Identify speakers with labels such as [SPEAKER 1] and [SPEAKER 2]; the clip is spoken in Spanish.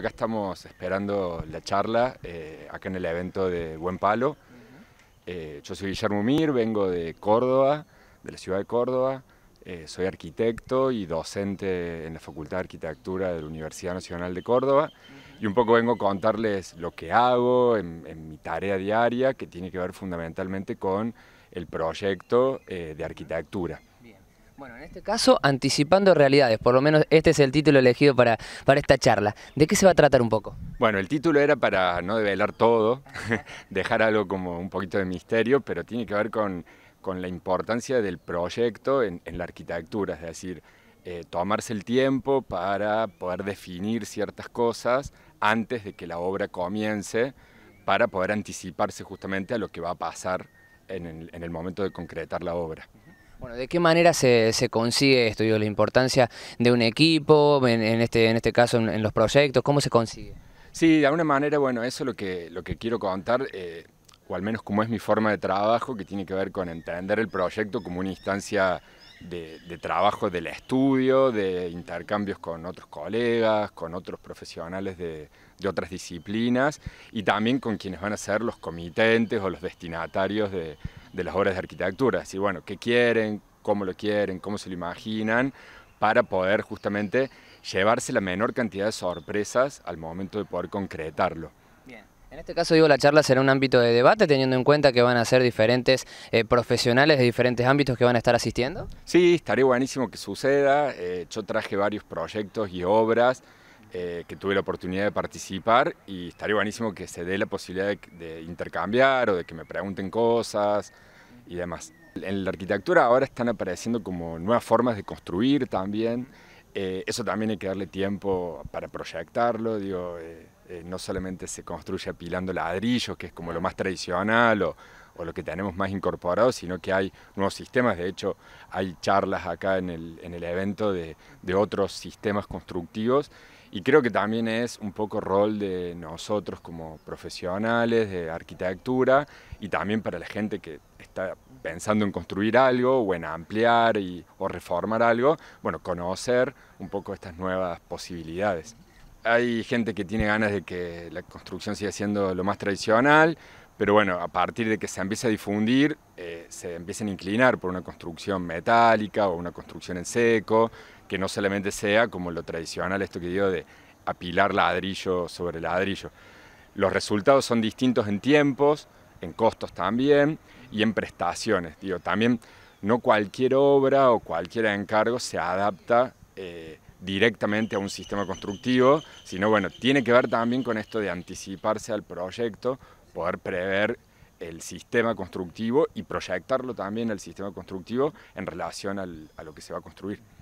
[SPEAKER 1] Acá estamos esperando la charla, eh, acá en el evento de Buen Palo. Eh, yo soy Guillermo Mir, vengo de Córdoba, de la ciudad de Córdoba. Eh, soy arquitecto y docente en la Facultad de Arquitectura de la Universidad Nacional de Córdoba. Y un poco vengo a contarles lo que hago en mi tarea diaria, que tiene que ver fundamentalmente con el proyecto de arquitectura.
[SPEAKER 2] Bueno, en este caso, anticipando realidades, por lo menos este es el título elegido para, esta charla. ¿De qué se va a tratar un poco?
[SPEAKER 1] Bueno, el título era para no develar todo, dejar algo como un poquito de misterio, pero tiene que ver con, la importancia del proyecto en, la arquitectura, es decir, eh, tomarse el tiempo para poder definir ciertas cosas antes de que la obra comience, para poder anticiparse justamente a lo que va a pasar en el momento de concretar la obra.
[SPEAKER 2] Bueno, ¿de qué manera se, consigue esto? la importancia de un equipo, en, este, en este caso en, los proyectos, ¿cómo se consigue?
[SPEAKER 1] Sí, de alguna manera, bueno, eso es lo que, lo que quiero contar, eh, o al menos como es mi forma de trabajo, que tiene que ver con entender el proyecto como una instancia de, trabajo del estudio, de intercambios con otros colegas, con otros profesionales de, de otras disciplinas y también con quienes van a ser los comitentes o los destinatarios de, de las obras de arquitectura, decir, bueno, qué quieren, cómo lo quieren, cómo se lo imaginan, para poder justamente llevarse la menor cantidad de sorpresas al momento de poder concretarlo. Bien.
[SPEAKER 2] En este caso, digo, la charla será un ámbito de debate, teniendo en cuenta que van a ser diferentes eh, profesionales de diferentes ámbitos que van a estar asistiendo.
[SPEAKER 1] Sí, estaría buenísimo que suceda. Eh, yo traje varios proyectos y obras eh, que tuve la oportunidad de participar y estaría buenísimo que se dé la posibilidad de, intercambiar o de que me pregunten cosas y demás. En la arquitectura ahora están apareciendo como nuevas formas de construir también, eh, eso también hay que darle tiempo para proyectarlo, digo, eh, no solamente se construye apilando ladrillos, que es como lo más tradicional o, lo que tenemos más incorporado, sino que hay nuevos sistemas. De hecho, hay charlas acá en el, evento de otros sistemas constructivos y creo que también es un poco rol de nosotros como profesionales de arquitectura y también para la gente que está pensando en construir algo o en ampliar y, o reformar algo, bueno, conocer un poco estas nuevas posibilidades. Hay gente que tiene ganas de que la construcción siga siendo lo más tradicional, pero bueno, a partir de que se empiece a difundir, eh, se empiecen a inclinar por una construcción metálica o una construcción en seco, que no solamente sea como lo tradicional, esto que digo de apilar ladrillo sobre ladrillo. Los resultados son distintos en tiempos, en costos también y en prestaciones. Digo, también no cualquier obra o cualquier encargo se adapta eh, directamente a un sistema constructivo, sino bueno, tiene que ver también con esto de anticiparse al proyecto, poder prever el sistema constructivo y proyectarlo también al sistema constructivo en relación a lo que se va a construir.